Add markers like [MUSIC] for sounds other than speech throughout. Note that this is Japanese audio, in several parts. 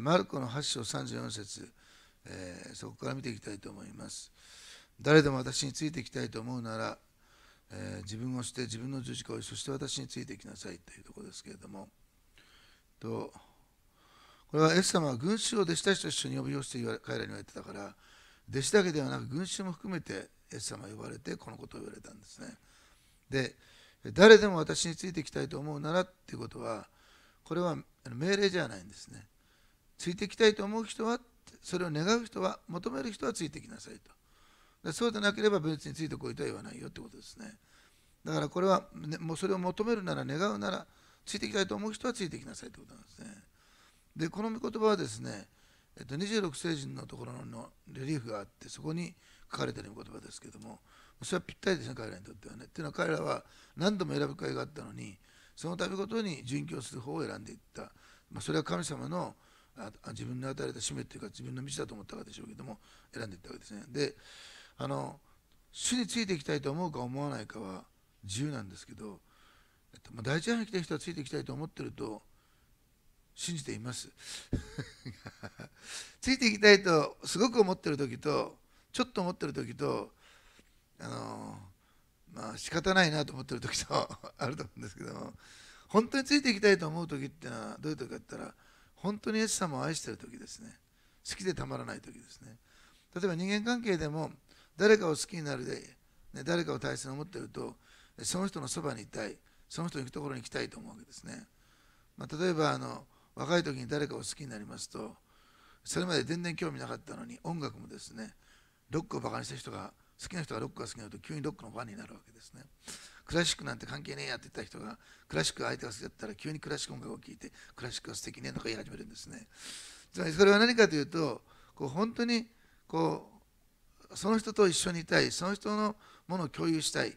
マルコの8章34節、えー、そこから見ていきたいと思います。誰でも私についていきたいと思うなら、えー、自分をして自分の十字架をそして私についてきなさいというところですけれどもとこれはイエス様は群衆を弟子たちと一緒に呼び寄せて彼らに言われてたから弟子だけではなく群衆も含めてエス様は呼ばれてこのことを言われたんですねで誰でも私についていきたいと思うならっていうことはこれは命令じゃないんですねついていきたいと思う人はそれを願う人は求める人はついてきなさいとそうでなければ別についてこいとは言わないよってことですねだからこれは、ね、もうそれを求めるなら願うならついてきたいと思う人はついてきなさいってことなんですねでこの御言葉はですね、えっと、26世人のところのレリーフがあってそこに書かれている御言葉ですけどもそれはぴったりですね彼らにとってはねっていうのは彼らは何度も選ぶ会があったのにその度ごとに殉教する方を選んでいった、まあ、それは神様の自分に与えた使命っていうか自分の道だと思ったかでしょうけども選んでいったわけですねであの主についていきたいと思うか思わないかは自由なんですけど、えっとまあ、第一波に来た人はついていきたいと思ってると信じています [LAUGHS] ついていきたいとすごく思ってる時とちょっと思ってる時とあのまあ仕方ないなと思ってる時と [LAUGHS] あると思うんですけども本当についていきたいと思う時ってのはどういう時かって言ったら本当にイエス様を愛している時ですね好きでたまらない時ですね例えば人間関係でも誰かを好きになるで、ね、誰かを大切に思っているとその人のそばにいたいその人の行くところに行きたいと思うわけですね、まあ、例えばあの若い時に誰かを好きになりますとそれまで全然興味なかったのに音楽もですねロックをバカにした人が好きな人がロックが好きになると急にロックのファンになるわけですねクラシックなんて関係ねえやって言った人がクラシック相手が好きだったら急にクラシック音楽を聴いてクラシックが素敵ねとか言い始めるんですねつまりそれは何かというとこう本当にこうその人と一緒にいたいその人のものを共有したい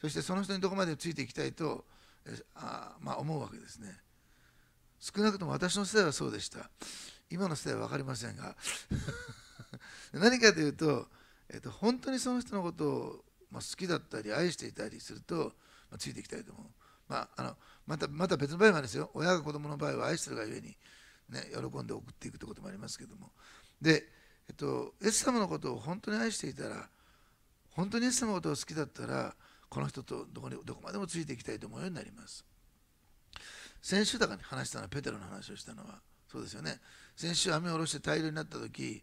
そしてその人にどこまでついていきたいとあ、まあ、思うわけですね少なくとも私の世代はそうでした今の世代は分かりませんが [LAUGHS] 何かというと、えっと、本当にその人のことをまあ、好きだったり愛していたりすると、まあ、ついていきたいと思う、まあ、あのまたまた別の場合もあですよ親が子供の場合は愛してるがゆえに、ね、喜んで送っていくということもありますけどもで、えっと、エス様のことを本当に愛していたら本当にイエス様のことを好きだったらこの人とどこにどこまでもついていきたいと思うようになります先週だから話したのはペテロの話をしたのはそうですよね先週雨を下ろして大量になった時イ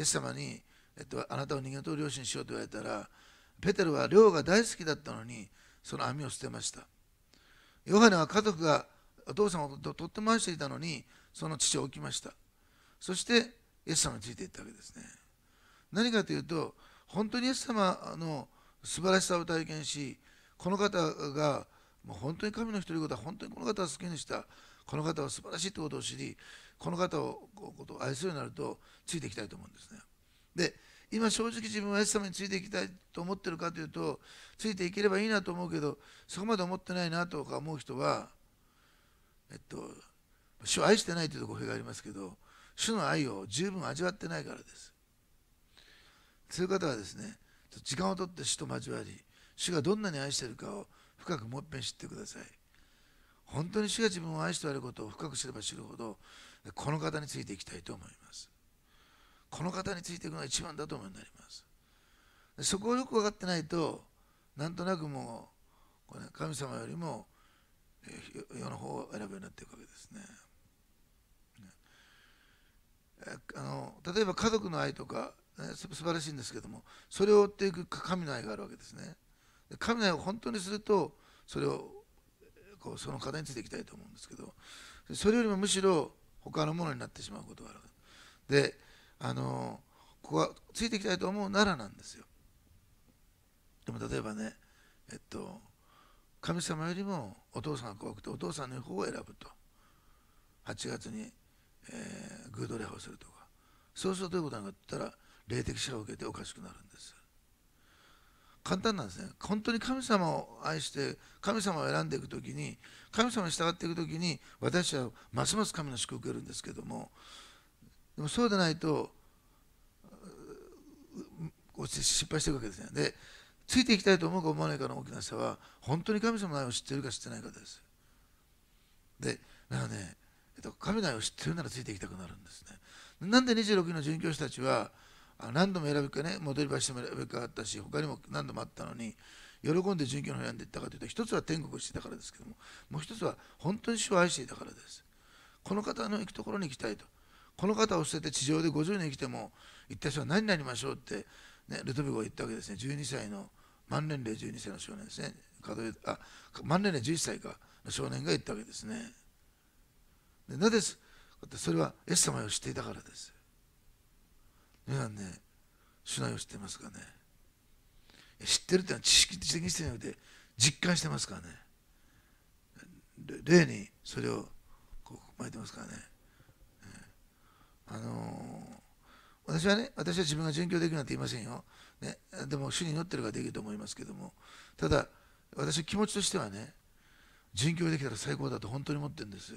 エス様に、えっと、あなたを逃げ通り両親しようと言われたらペテルは漁が大好きだったのにその網を捨てましたヨハネは家族がお父さんをとっても愛していたのにその父を置きましたそしてイエス様についていったわけですね何かというと本当にイエス様の素晴らしさを体験しこの方がもう本当に神の独り言は本当にこの方を好きにしたこの方は素晴らしいということを知りこの方をことを愛するようになるとついていきたいと思うんですねで今正直自分はイエス様についていきたいと思ってるかというとついていければいいなと思うけどそこまで思ってないなとか思う人はえっと主を愛してないというと語弊がありますけど主の愛を十分味わってないからですそういう方はですね時間をとって主と交わり主がどんなに愛しているかを深くもっぺん知ってください本当に主が自分を愛しておられることを深く知れば知るほどこの方についていきたいと思いますこの方についていくのが一番だと思うようになりますそこをよく分かってないとなんとなくもう神様よりも世の方を選ぶようになっていくわけですねあの例えば家族の愛とか、ね、素晴らしいんですけどもそれを追っていく神の愛があるわけですね神の愛を本当にするとそれをこうその方についていきたいと思うんですけどそれよりもむしろ他のものになってしまうことがあるであのここはついていきたいと思うならなんですよでも例えばねえっと神様よりもお父さんが怖くてお父さんの方を選ぶと8月に、えー、グード礼をするとかそうするとどういうことなのかって言ったら霊的者を受けておかしくなるんです簡単なんですね本当に神様を愛して神様を選んでいく時に神様に従っていく時に私はますます神の祝福を受けるんですけどもでもそうでないと失敗していくわけですねでついていきたいと思うか思わないかの大きな差は本当に神様の愛を知っているか知ってないかですでだからね、えっと、神の愛を知ってるならついていきたくなるんですねなんで26の殉教師たちは何度も選ぶかね戻り橋も選ぶかあったし他にも何度もあったのに喜んで殉教の選んでいったかというと一つは天国をしていたからですけどももう一つは本当に主を愛していたからですこの方の行くところに行きたいとこの方を捨てて地上で50年生きても一体それは何になりましょうって、ね、ルトビコが言ったわけですね12歳の万年齢12歳の少年ですねあ万年齢11歳かの少年が言ったわけですねでなぜそれはイエス様を知っていたからです皆さんね主内を知ってますかね知ってるってのは知識的にしてなくて実感してますからね例にそれをこう巻いてますからねあの私はね、私は自分が殉教できるなんて言いませんよ。ね、でも、主に祈ってるからできると思いますけども、ただ、私気持ちとしてはね、殉教できたら最高だと本当に思ってるんです。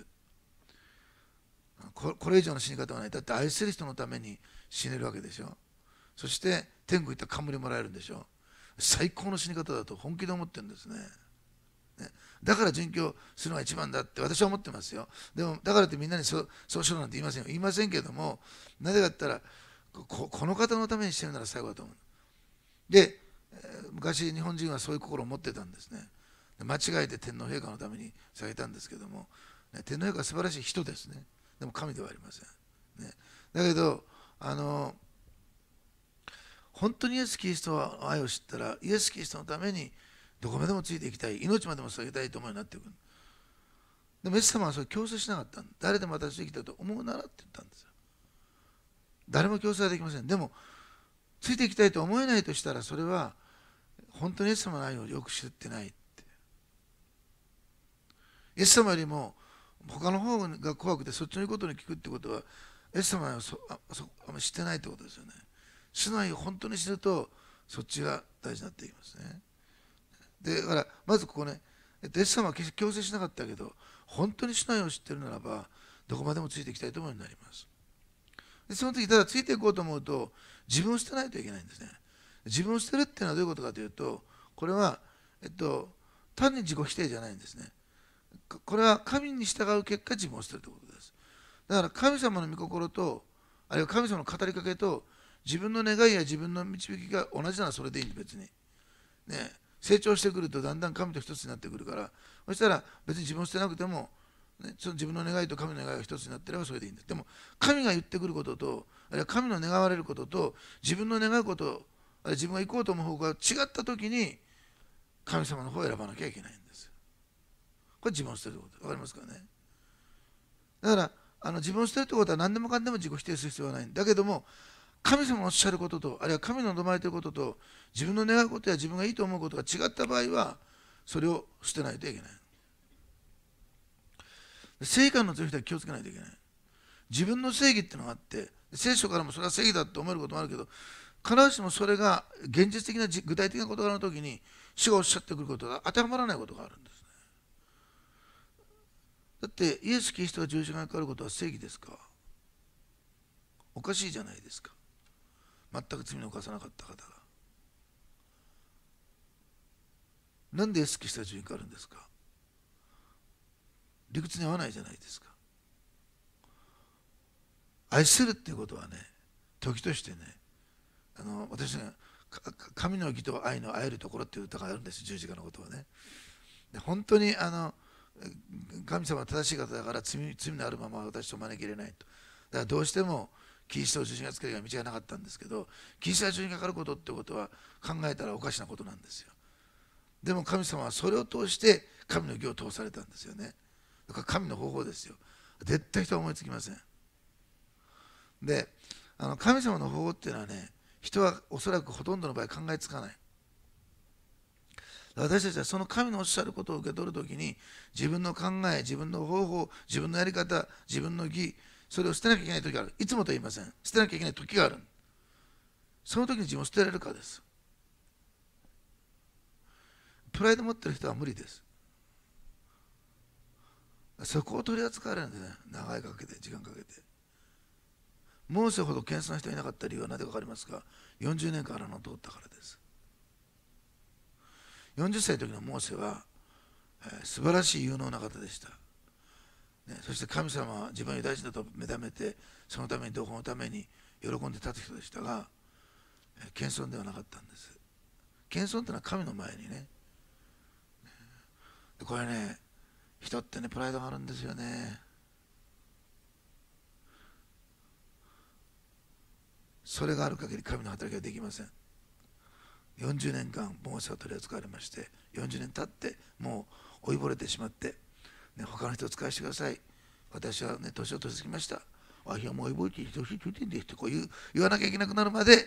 これ以上の死に方はない。だって愛する人のために死ねるわけでしょ。そして天国行ったら冠もらえるんでしょ。最高の死に方だと本気で思ってるんですね。だから殉教するのが一番だって私は思ってますよ。でも、だからってみんなにそそうしろなんて言いませんよ。言いませんけども、なぜかったらこ、この方のためにしてるなら最後だと思う。で、昔日本人はそういう心を持ってたんですね。間違えて天皇陛下のために下げたんですけども、ね、天皇陛下は素晴らしい人ですね。でも神ではありません。ね、だけど、あの、本当にイエス・キリストは愛を知ったら、イエス・キリストのために、どこまでもついていきたい命までも下げたいと思うになっていくでもイエス様はそれ強制しなかった誰でも私できたと思うならって言ったんですよ誰も強制はできませんでもついていきたいと思えないとしたらそれは本当にイエス様の愛をよく知ってないってイエス様よりも他の方が怖くてそっちの言うことに聞くってことはイエス様はそあそあ知ってないってことですよね。主内を本当に知るとそっちが大事になっていきますね。でほらまずここね弟子様は決して強制しなかったけど本当にしないを知ってるならばどこまでもついていきたいと思うようになりますでその時ただついていこうと思うと自分を捨てないといけないんですね自分を捨てるっていうのはどういうことかというとこれは、えっと、単に自己否定じゃないんですねこれは神に従う結果自分を捨てるということですだから神様の御心とあるいは神様の語りかけと自分の願いや自分の導きが同じならそれでいいんです別にね成長してくるとだんだん神と一つになってくるからそしたら別に自分を捨てなくても、ね、その自分の願いと神の願いが一つになってればそれでいいんだでも神が言ってくることとあるいは神の願われることと自分の願うことあるいは自分が行こうと思う方向が違った時に神様の方を選ばなきゃいけないんですこれ自分を捨てること分かりますかねだからあの自分を捨てるってことは何でもかんでも自己否定する必要はないんだけども神様のおっしゃることとあるいは神の望まれていることと自分の願うことや自分がいいと思うことが違った場合はそれを捨てないといけない正義感の強い人は気をつけないといけない自分の正義っていうのがあって聖書からもそれは正義だと思えることもあるけど必ずしもそれが現実的な具体的な事柄の時に主がおっしゃってくることが当てはまらないことがあるんですねだってイエス・キリストが十字架にかかることは正義ですかおかしいじゃないですか全く罪の犯さなかった方がなんで S 期した順位があるんですか理屈に合わないじゃないですか愛するっていうことはね時としてねあの私が「神の義と愛の会えるところ」っていう歌があるんです十字架のことはねで本当にあの神様は正しい方だから罪罪のあるまま私と招き入れないとだからどうしてもキリストを十字架つけるが道がなかったんですけどキリストが十字架かかることってことは考えたらおかしなことなんですよでも神様はそれを通して神の義を通されたんですよねだから神の方法ですよ絶対人は思いつきませんであの神様の方法っていうのはね人はおそらくほとんどの場合考えつかない私たちはその神のおっしゃることを受け取るときに自分の考え自分の方法自分のやり方自分の義それを捨てなきゃいけない時があるいつもと言いません捨てなきゃいけない時があるその時に自分を捨てられるかですプライド持ってる人は無理ですそこを取り扱われるんですね長いかけて時間かけてモーセほど謙遜な人いなかった理由は何でかかりますか40年間らのを通ったからです40歳の時のモーセは、えー、素晴らしい有能な方でした、ね、そして神様は自分を大事だと目覚めてそのために同胞のために喜んで立つ人でしたが、えー、謙遜ではなかったんです謙遜というのは神の前にねこれね人ってねプライドがあるんですよねそれがある限り神の働きはできません40年間モーセを取り扱われまして40年経ってもう追いぼれてしまって、ね、他の人を使わせてください私はね年を取り過ぎましたわしはもう追いぼれて年取ってんですってこう言う言わなきゃいけなくなるまで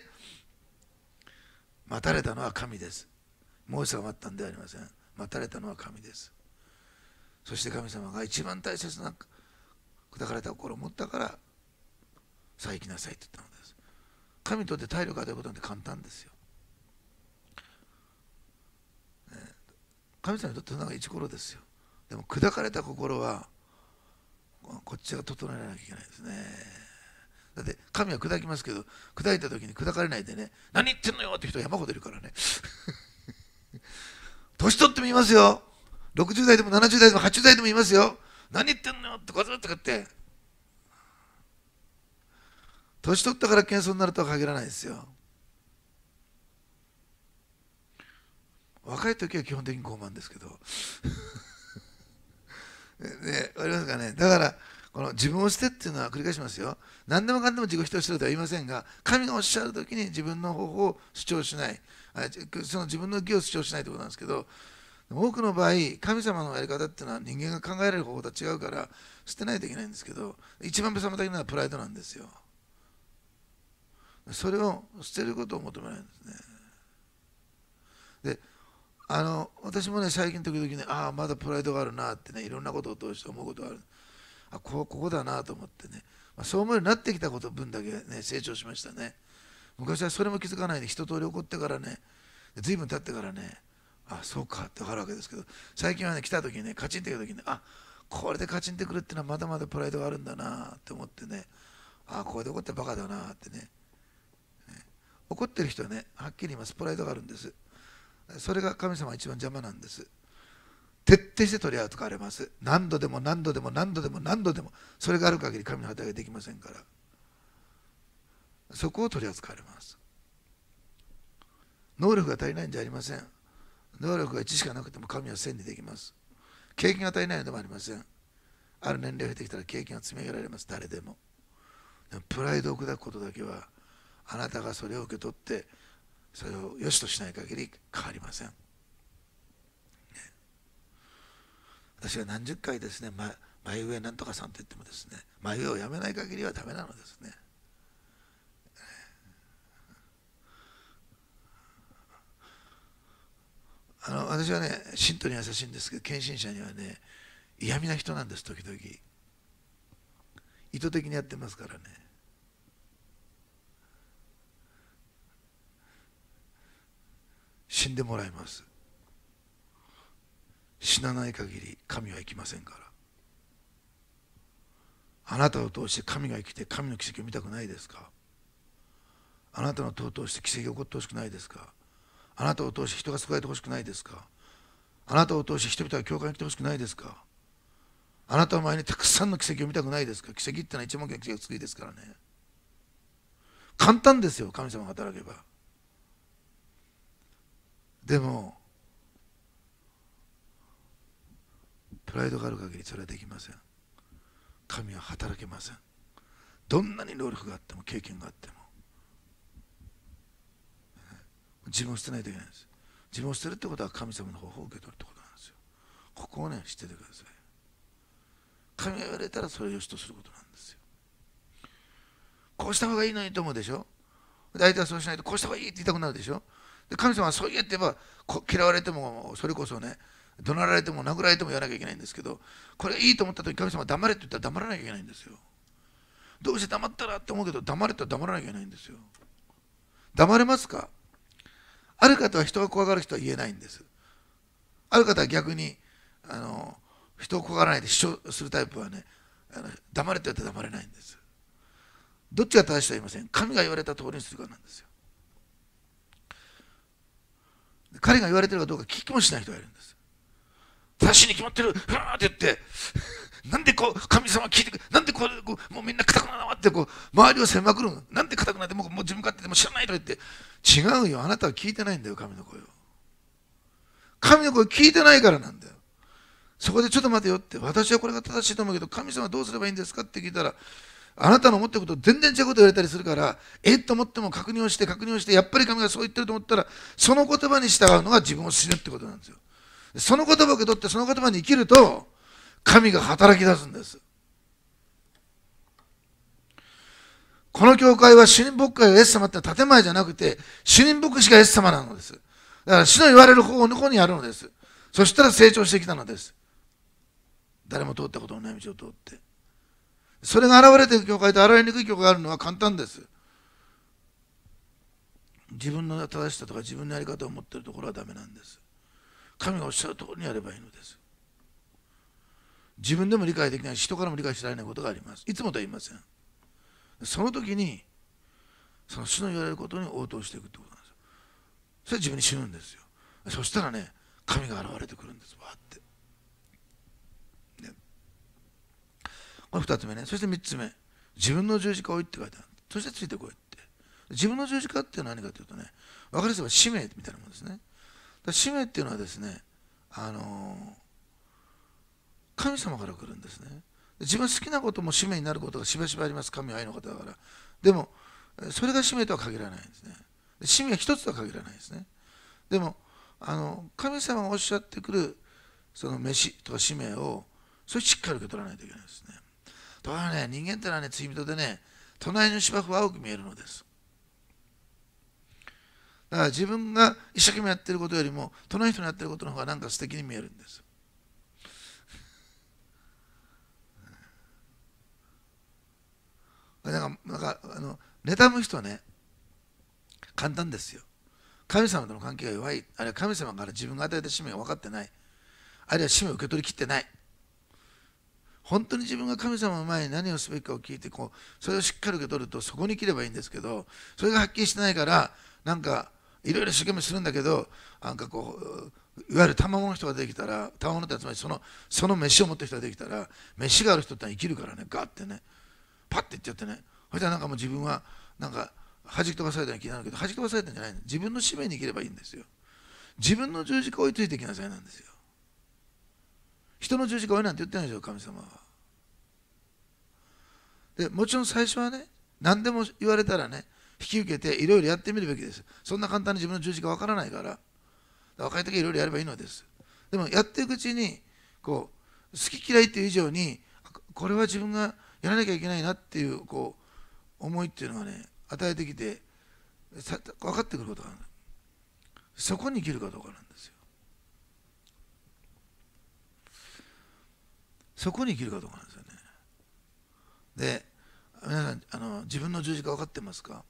待たれたのは神ですモーセは待ったんではありません待たれたのは神ですそして神様が一番大切な砕かれた心を持ったからさあ行きなさいって言ったのです神にとって体力が出ることなんて簡単ですよ、ね、神様にとってなんか一頃ですよでも砕かれた心はこっちが整えなきゃいけないですねだって神は砕きますけど砕いた時に砕かれないでね何言ってんのよって人山ほどいるからね年取ってもいますよ。60代でも70代でも80代でもいますよ。何言ってんのよってこざわとかって。年取ったから謙遜になるとは限らないですよ。若い時は基本的に傲慢ですけど。[LAUGHS] ね、わかりますかね。だから、この自分を捨てっていうのは繰り返しますよ。何でもかんでも自己否定すしてるとは言いませんが、神がおっしゃる時に自分の方法を主張しない。その自分の義を主張しないということなんですけど多くの場合神様のやり方っていうのは人間が考えられる方法とは違うから捨てないといけないんですけど一番妨げなのはプライドなんですよそれを捨てることを求めないんですねであの私もね最近時々ねああまだプライドがあるなってねいろんなことを通して思うことがあるあこここだなと思ってね、まあ、そう思うようになってきたこと分だけね成長しましたね昔はそれも気づかないで一通り怒ってからね随分経ってからねあそうかって分かるわけですけど最近はね来た時にねカチンってきた時にあこれでカチンってくるっていうのはまだまだプライドがあるんだなって思ってねあこれで怒ってバカだなってね、ね、怒ってる人はねはっきり言いますプライドがあるんですそれが神様一番邪魔なんです徹底して取り扱われます何度でも何度でも何度でも何度でもそれがある限り神の働きできませんからそこを取り扱われます能力が足りないんじゃありません能力が1しかなくても神は1000にできます経験が足りないのでもありませんある年齢がてきたら経験が積み上げられます誰でもでもプライドを砕くことだけはあなたがそれを受け取ってそれを良しとしない限り変わりません、私は何十回ですね、ま、前上なんとかさんと言ってもですね前上をやめない限りはダメなのですねあの私はね信徒に優しいんですけど献身者にはね嫌味な人なんです時々意図的にやってますからね死んでもらいます死なない限り神は生きませんからあなたを通して神が生きて神の奇跡を見たくないですかあなたの塔を通して奇跡が起こってほしくないですかあなたを通して人が救われてほしくないですかあなたを通して人々が教会に来てほしくないですかあなたの前にたくさんの奇跡を見たくないですか奇跡ってのは一万件奇跡が次ですからね簡単ですよ神様が働けばでもプライドがある限りそれはできません神は働けませんどんなに能力があっても経験があっても自分を捨てないといけないんです自分を捨てるってことは神様の方法を受け取るってことなんですよここをね知っててください神が言われたらそれを良しとすることなんですよこうした方がいいのにと思うでしょ相手はそうしないとこうした方がいいって言いたくなるでしょで神様はそう言えって言えば嫌われてもそれこそね怒鳴られても殴られても言わなきゃいけないんですけどこれいいと思った時に神様は黙れって言ったら黙らなきゃいけないんですよどうして黙ったらって思うけど黙れとは黙らなきゃいけないんですよ黙れますかある方は人が怖がる人は言えないんですある方は逆にあの人を怖がらないで主張するタイプはねあの黙れてはって黙れないんですどっちが正しいとは言いません神が言われた通りにするからなんですよ彼が言われてるかどうか聞きもしない人がいるんです正しいに決まってるふわって言ってなんでこう神様聞いてくなんでこうもうみんな硬くなってこう周りを狭くるなんで硬くなってもう自分勝手でも知らないと言って違うよ。あなたは聞いてないんだよ、神の声を。神の声聞いてないからなんだよ。そこでちょっと待てよって、私はこれが正しいと思うけど、神様はどうすればいいんですかって聞いたら、あなたの思ってること全然違うこと言われたりするから、えっと思っても確認をして、確認をして、やっぱり神がそう言ってると思ったら、その言葉に従うのが自分を死ぬってことなんですよ。その言葉を受け取って、その言葉に生きると、神が働き出すんです。この教会は主任牧会が s エス様って建前じゃなくて、主任牧師がエス様なのです。だから主の言われる方向にあるのです。そしたら成長してきたのです。誰も通ったことのない道を通って。それが現れている教会と現れにくい教会があるのは簡単です。自分の正しさとか自分のやり方を持っているところはダメなんです。神がおっしゃるところにやればいいのです。自分でも理解できない人からも理解してられないことがあります。いつもとは言いません。その時にその主の言われることに応答していくってことなんですよそれは自分に死ぬんですよそしたらね神が現れてくるんですわって、でこれ2つ目ねそして3つ目自分の十字架を追いって書いてあるそしてついてこいって自分の十字架っていうのは何かというとね分かりやすい使命みたいなもんですね使命っていうのはですねあのー、神様から来るんですね自分好きなことも使命になることがしばしばあります神は愛の方だからでもそれが使命とは限らないんですね使命は一つとは限らないですねでもあの神様がおっしゃってくるその飯とか使命をそれしっかり受け取らないといけないですねとからね人間ってのはね罪人でね隣の芝生は青く見えるのですだから自分が一生懸命やってることよりも隣の人のやってることの方がなんか素敵に見えるんですなんかなんかあの妬む人はね簡単ですよ神様との関係が弱いあるいは神様から自分が与えた使命が分かってないあるいは使命を受け取りきってない本当に自分が神様の前に何をすべきかを聞いてこうそれをしっかり受け取るとそこに来ればいいんですけどそれがはっきりしてないからなんかいろいろ一生懸命するんだけどなんかこういわゆる賜物の人ができたら賜物ってつまりそのその飯を持ってる人ができたら飯がある人ってのは生きるからねガッてねパッていっちゃってねそしたらなんかもう自分はなんか弾き飛ばされたような気になるけど弾き飛ばされたんじゃないの自分の使命に生きればいいんですよ自分の十字架を追いついていきなさいなんですよ人の十字架を追いなんて言ってないでしょ神様はでもちろん最初はね何でも言われたらね引き受けていろいろやってみるべきですそんな簡単に自分の十字架わからないから若い時はいろいろやればいいのですでもやっていくうちにこう好き嫌いていう以上にこれは自分がやらなきゃいけないなっていうこう思いっていうのがね与えてきて分かってくることがあるそこに生きるかどうかなんですよそこに生きるかどうかなんですよねで皆さんあの自分の十字架分かってますか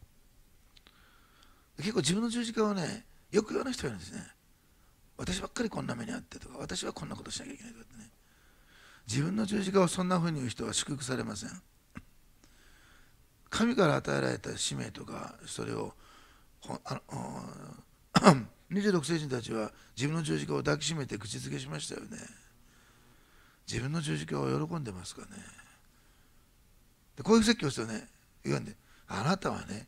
結構自分の十字架はねよく言わない人がいるんですね私ばっかりこんな目にあってとか私はこんなことしなきゃいけないとか自分の十字架をそんなふうに言う人は祝福されません神から与えられた使命とかそれをあの26世人たちは自分の十字架を抱きしめて口づけしましたよね自分の十字架を喜んでますかねでこういう説教ですよね言うんであなたはね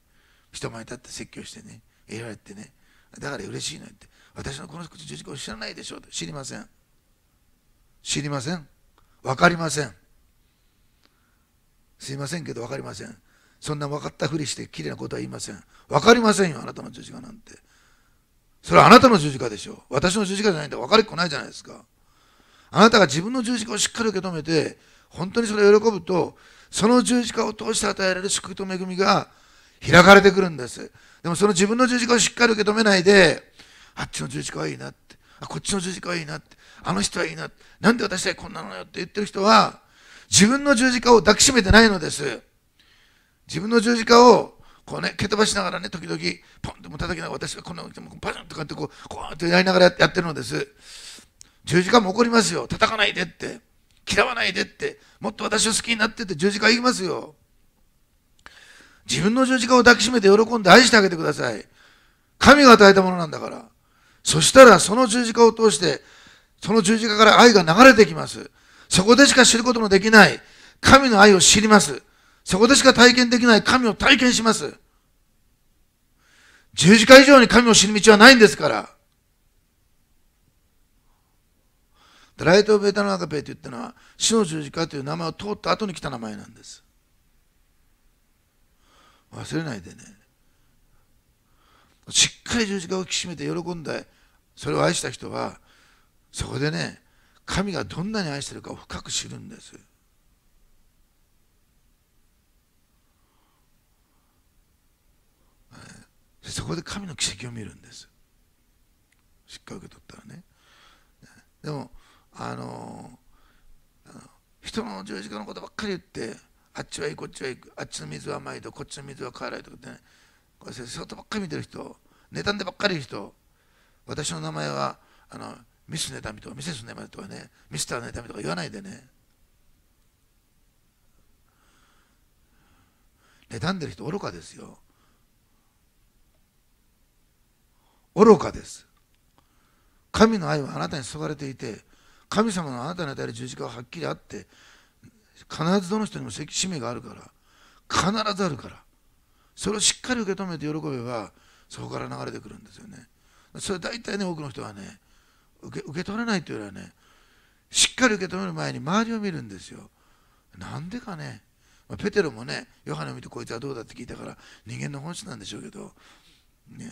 人前に立って説教してね得られてねだから嬉しいのって私のこの十字架を知らないでしょう知りません知りません分かりませんすいませんけど分かりませんそんな分かったふりしてきれいなことは言いません分かりませんよあなたの十字架なんてそれはあなたの十字架でしょ私の十字架じゃないんだ分かりっこないじゃないですかあなたが自分の十字架をしっかり受け止めて本当にそれを喜ぶとその十字架を通して与えられる祝福と恵みが開かれてくるんですでもその自分の十字架をしっかり受け止めないであっちの十字架はいいなってあこっちの十字架はいいなってあの人はいいな、なんで私はこんなのよって言ってる人は、自分の十字架を抱きしめてないのです。自分の十字架を、こうね、蹴飛ばしながらね、時々、ポンとも叩きながら、私がこんなの来ても、パジャンとかってこう、こうやってやりながらやってるのです。十字架も怒りますよ。叩かないでって。嫌わないでって。もっと私を好きになってって十字架言いますよ。自分の十字架を抱きしめて喜んで愛してあげてください。神が与えたものなんだから。そしたらその十字架を通してその十字架から愛が流れてきます。そこでしか知ることのできない神の愛を知ります。そこでしか体験できない神を体験します。十字架以上に神を知る道はないんですから。ライト・ベタナ・ペカペと言ったのは、死の十字架という名前を通った後に来た名前なんです。忘れないでね。しっかり十字架を引き締めて喜んで、それを愛した人は、そこでね神がどんなに愛してるかを深く知るんですそこで神の奇跡を見るんですしっかり受け取ったらねでもあの人の十字架のことばっかり言ってあっちはいいこっちはいいあっちの水は甘いとこっちの水は辛いとかってねこれうばっかり見てる人妬んでばっかり人私の名前はあのミスネタミとかミセスネタミとかねミスターネタミとか言わないでね妬んでる人愚かですよ愚かです神の愛はあなたに注がれていて神様のあなたに与える十字架ははっきりあって必ずどの人にも使命があるから必ずあるからそれをしっかり受け止めて喜べばそこから流れてくるんですよねそれ大体ね多くの人はね受け受け取らないというよりはねしっかり受け止める前に周りを見るんですよなんでかね、まあ、ペテロもねヨハネを見てこいつはどうだって聞いたから人間の本質なんでしょうけど、ね、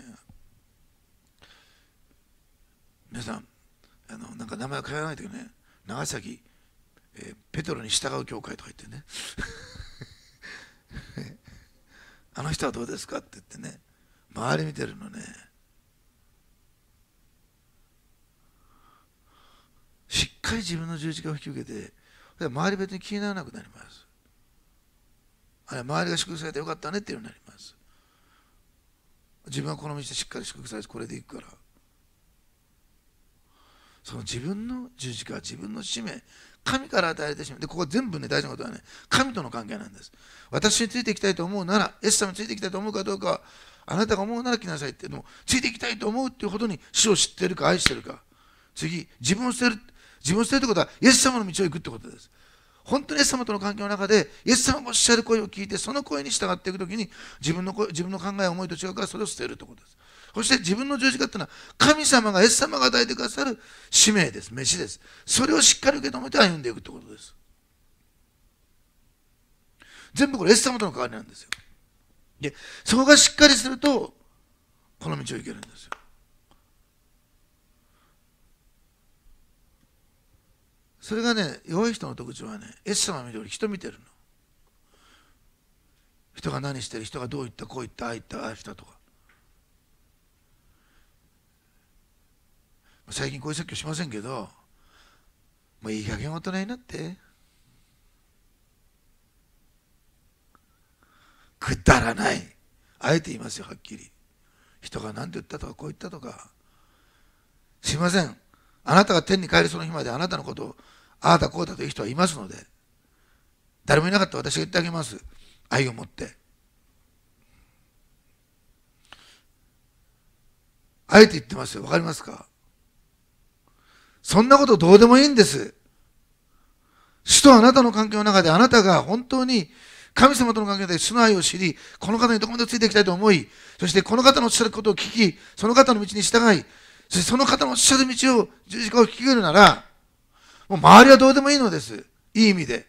皆さんあのなんか名前を変えないとね長崎、えー、ペトロに従う教会とか言ってね [LAUGHS] あの人はどうですかって言ってね周り見てるのねしっかり自分の十字架を引き受けて周り別に気にならなくなりますあれ周りが祝福されてよかったねっていうようになります自分はこの道でしっかり祝福されてこれでいくからその自分の十字架自分の使命神から与えられてしまうでここ全部ね大事なことはね神との関係なんです私についていきたいと思うならエス様についていきたいと思うかどうかあなたが思うなら来なさいってでもついていきたいと思うっていうほどに死を知ってるか愛してるか次自分を捨てる自分を捨てるということは、イエス様の道を行くということです。本当にイエス様との関係の中で、イエス様がおっしゃる声を聞いて、その声に従っていくときに自分の声、自分の考え、思いと違うから、それを捨てるということです。そして自分の十字架というのは、神様が、イエス様が与えてくださる使命です、飯です。それをしっかり受け止めて歩んでいくということです。全部これ、イエス様との関わりなんですよ。で、そこがしっかりすると、この道を行けるんですよ。それがね弱い人の特徴はねエス様見るより人見てるの人が何してる人がどう言ったこう言ったああ言ったああしたとか最近こういう説教しませんけどもういい加減大人になってくだらないあえて言いますよはっきり人が何て言ったとかこう言ったとかすいませんあなたが天に帰るその日まであなたのことをああだこうだという人はいますので誰もいなかった私が言ってあげます愛を持ってあえて言ってますよわかりますかそんなことどうでもいいんです主とあなたの関係の中であなたが本当に神様との関係で主の愛を知り、この方にどこまでついていきたいと思い、そしてこの方のおっしゃることを聞き、その方の道に従い、そしてその方のおっしゃる道を、十字架を引き受けるなら、もう周りはどうでもいいのです。いい意味で。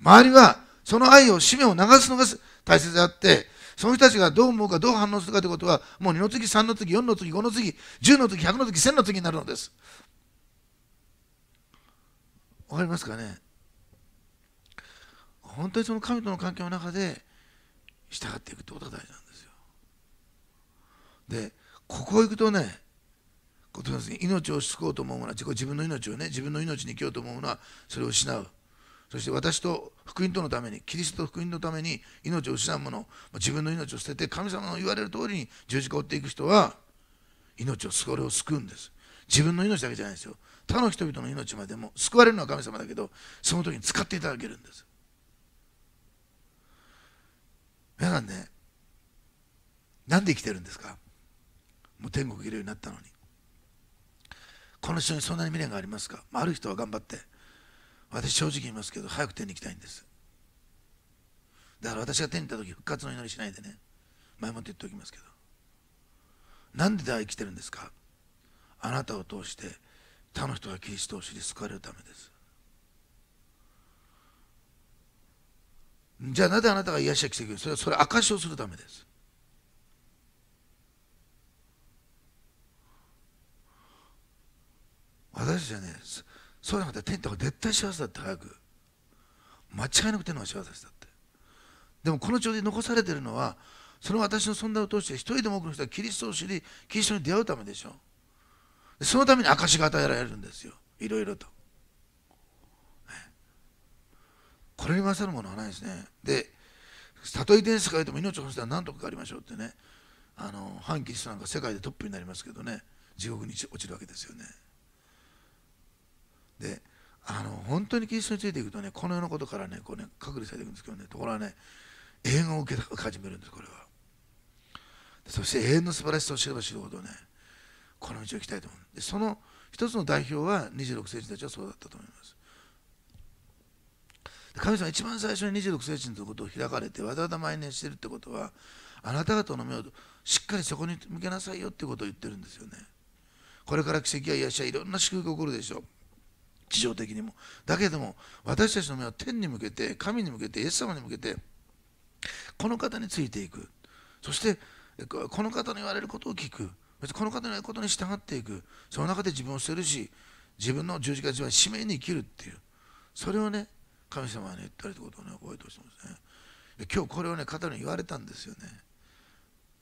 周りは、その愛を、使命を流すのが大切であって、その人たちがどう思うか、どう反応するかということは、もう2の次、3の次、4の次、5の次、10の次、100の次、1000の次になるのです。わかりますかね本当にその神との関係の中で従っていくってことが大事なんですよ。で、ここ行くとね、ことなんですね命を救おうと思うものは自分の命をね自分の命に生きようと思うものはそれを失うそして私と福音とのためにキリストと福音のために命を失うもの自分の命を捨てて神様の言われる通りに十字架を追っていく人は命をそれを救うんです自分の命だけじゃないですよ他の人々の命までも救われるのは神様だけどその時に使っていただけるんです皆さんねなんで生きてるんですかもう天国行けるようになったのにこの人にそんなに未練がありますか、まあ、ある人は頑張って私正直言いますけど早く手に行きたいんですだから私が手に行った時復活の祈りしないでね前もって言っておきますけどなんで生きてるんですかあなたを通して他の人がキリストを知り救われるためですじゃあなぜあなたが癒しが来てくるそれはそれ証しをするためです私たちはねそうじゃなくて天とか絶対幸せだって早く間違いなく天のが幸せだってでもこの状態に残されてるのはその私の存在を通して一人でも多くの人はキリストを知りキリストに出会うためでしょそのために証が与えられるんですよいろいろと、ね、これに勝るものはないですねで例え天使がいても命を殺したら何とか変りましょうってねあの反キリストなんか世界でトップになりますけどね地獄に落ちるわけですよねであの本当にキリストについていくとねこのようなことからねこうね隔離されていくんですけどねところがね永遠を受け始めるんですこれはそして永遠の素晴らしさを知れば知るほどねこの道を行きたいと思うでその一つの代表は26世紀たちはそうだったと思います神様一番最初に26世紀のことを開かれてわざわざ毎年してるってことはあなた方の目をしっかりそこに向けなさいよってことを言ってるんですよねこれから奇跡や癒しはいろんな祝福が起こるでしょう地上的にもだけども私たちの目は天に向けて神に向けてイエス様に向けてこの方についていくそしてこの方の言われることを聞くこの方の言うことに従っていくその中で自分を捨てるし自分の十字架分は使命に生きるっていうそれをね神様に言ったりということをね覚えてほしいんですね今日これをね方に言われたんですよね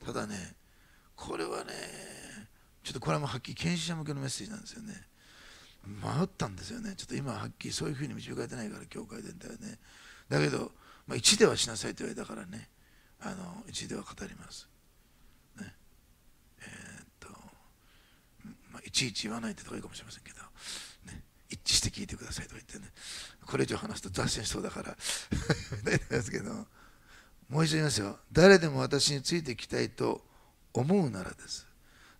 ただねこれはねちょっとこれもはっきり研修者向けのメッセージなんですよね迷ったんですよねちょっと今はっきりそういうふうに導かれてないから教会全体はねだけど、まあ、1ではしなさいと言われたからねあの1では語りますねえー、っと、まあ、いちいち言わないってとこいいかもしれませんけど、ね、一致して聞いてくださいとか言ってねこれ以上話すと雑誌しそうだからみたいなですけどもう一度言いますよ誰でも私についてきたいと思うならです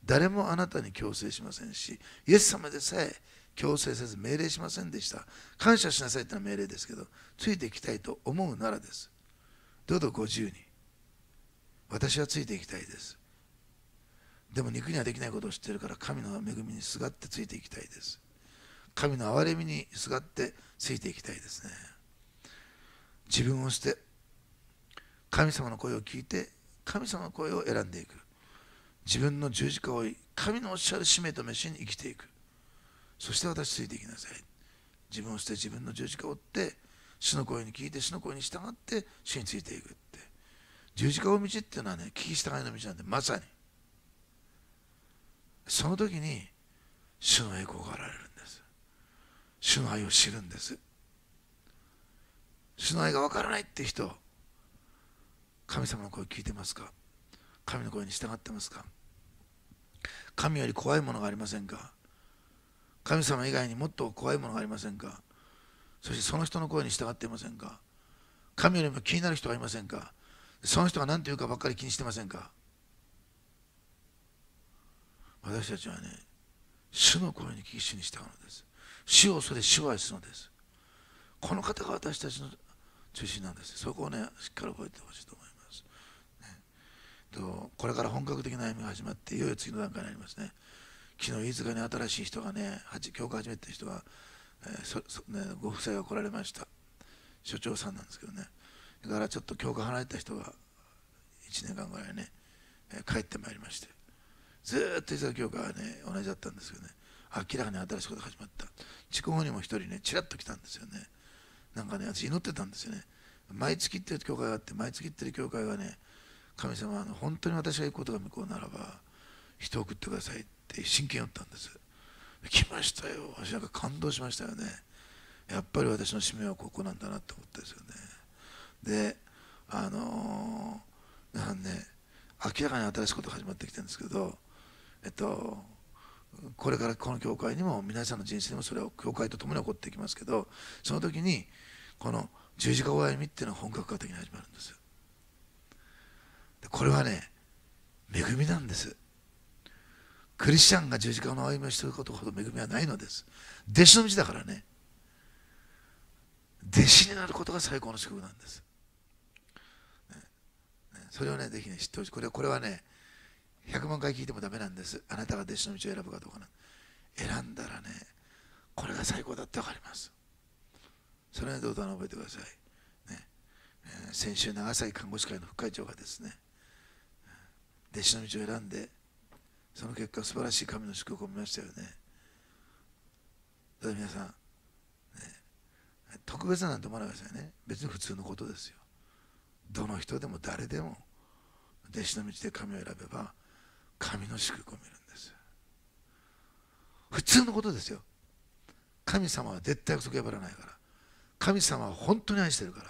誰もあなたに強制しませんしイエス様でさえ強制せず命令しませんでした。感謝しなさいというのは命令ですけど、ついていきたいと思うならです。どうぞご自由に。私はついていきたいです。でも肉にはできないことを知っているから神の恵みにすがってついていきたいです。神の憐れみにすがってついていきたいですね。自分を捨て、神様の声を聞いて、神様の声を選んでいく。自分の十字架を追い、神のおっしゃる使命と飯に生きていく。そして私ついていきなさい自分を捨て自分の十字架を追って主の声に聞いて主の声に従って主についていくって十字架を道っていうのはね聞き従いの道なんでまさにその時に主の栄光が現れるんです主の愛を知るんです主の愛がわからないって人神様の声聞いてますか神の声に従ってますか神より怖いものがありませんか神様以外にもっと怖いものがありませんかそしてその人の声に従っていませんか神よりも気になる人がいませんかその人が何て言うかばっかり気にしてませんか私たちはね主の声に聞き主に従うのです主を恐れ主を愛するのですこの方が私たちの中心なんですそこをねしっかり覚えてほしいと思います、ね、とこれから本格的な歩みが始まっていよいよ次の段階になりますね昨日飯塚に新しい人がね教会始めてた人が、えー、ね、ご夫妻が来られました所長さんなんですけどねだからちょっと教会離れた人が1年間ぐらいね、えー、帰ってまいりましてずっと飯塚教会はね同じだったんですけどね明らかに新しいことが始まった筑後にも1人ねちらっと来たんですよねなんかね私祈ってたんですよね毎月行ってる教会があって毎月行ってる教会がね神様あの本当に私が行くことが向こうならば人送ってくださいって真剣をったんです来ましたよ私なんか感動しましたよねやっぱり私の使命はここなんだなと思ったですよねであのー、なんね明らかに新しいことが始まってきてるんですけどえっとこれからこの教会にも皆さんの人生にもそれを教会と共に起こっていきますけどその時にこの十字架を歩みっていうのは本格化的に始まるんですでこれはね恵みなんですクリスチャンが十字架の歩みをしていることほど恵みはないのです弟子の道だからね弟子になることが最高の祝福なんです、ね、それをねぜひね知ってほしいこれこれはね100万回聞いてもダメなんですあなたが弟子の道を選ぶかどうかな選んだらねこれが最高だって分かりますそれはどうぞ覚えてください、ねえー、先週長崎看護師会の副会長がですね弟子の道を選んでその結果素晴らしい神の祝福を見ましたよねただ皆さん、ね、特別なんて思わないでくださいね別に普通のことですよどの人でも誰でも弟子の道で神を選べば神の祝福を見るんです普通のことですよ神様は絶対約束破らないから神様は本当に愛してるから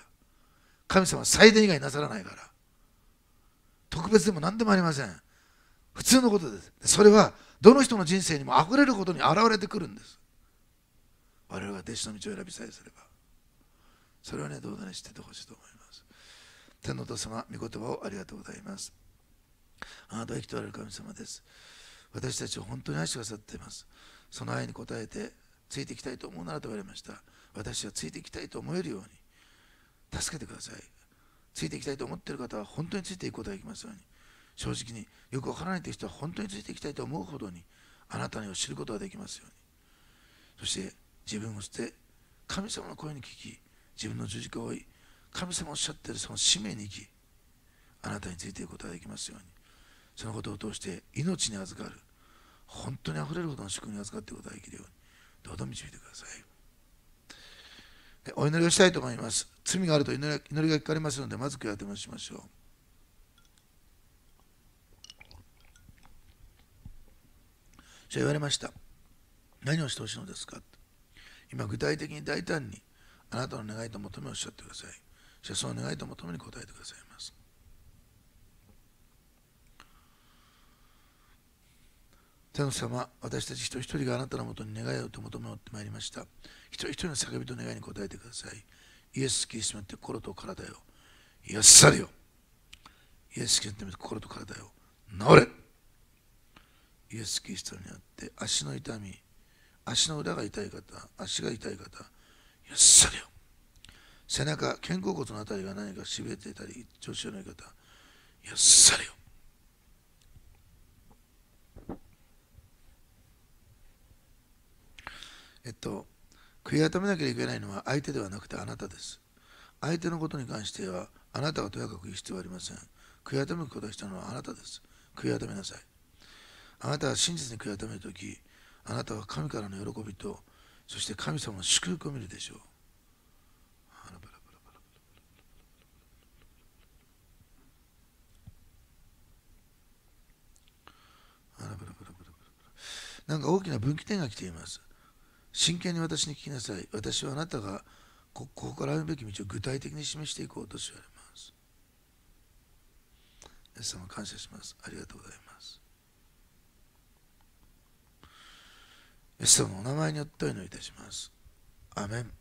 神様は最大以外なさらないから特別でも何でもありません普通のことですそれはどの人の人生にもあふれることに現れてくるんです我々が弟子の道を選びさえすればそれはねどうだね知っててほしいと思います天皇と様御言葉をありがとうございますあなたは生きておられる神様です私たちを本当に愛してくださっていますその愛に応えてついていきたいと思うならと言われました私はついていきたいと思えるように助けてくださいついていきたいと思っている方は本当についていくことができますように正直によくわからないという人は本当についていきたいと思うほどにあなたにを知ることができますようにそして自分を捨て神様の声に聞き自分の十字架を追い神様おっしゃっているその使命に行きあなたについていくことができますようにそのことを通して命に預かる本当にあふれるほどの祝福に預かっていくことができるようにどうぞ導いてくださいお祈りをしたいと思います罪があると祈りが聞かれますのでまず今日は手しましょうじゃあ言われました。何をしてほしいのですか今具体的に大胆にあなたの願いと求めをおっしゃってください。じゃあその願いと求めに答えてくださいます。天皇様、私たち一人一人があなたのもとに願いをと求めをってまいりました。一人一人の叫びと願いに応えてください。イエス・キリストによって心と体を癒されよ。イエス・キリストによって心と体を治れイエス・キリストにあって足の痛み足の裏が痛い方足が痛い方ゆっさりよ背中肩甲骨のあたりが何かしびれていたり調子のない方ゆっさりよえっと悔い改めなきゃいけないのは相手ではなくてあなたです相手のことに関してはあなたはとやかく言う必要はありません悔い改めることをしたのはあなたです悔い改めなさいあなたは真実に悔い改める時あなたは神からの喜びとそして神様の祝福を見るでしょうなんか大きな分岐点が来ています真剣に私に聞きなさい私はあなたがここから歩むべき道を具体的に示していこうとしております皆様感謝しますありがとうございますイエス様のお名前によってお祈りいたします。アメン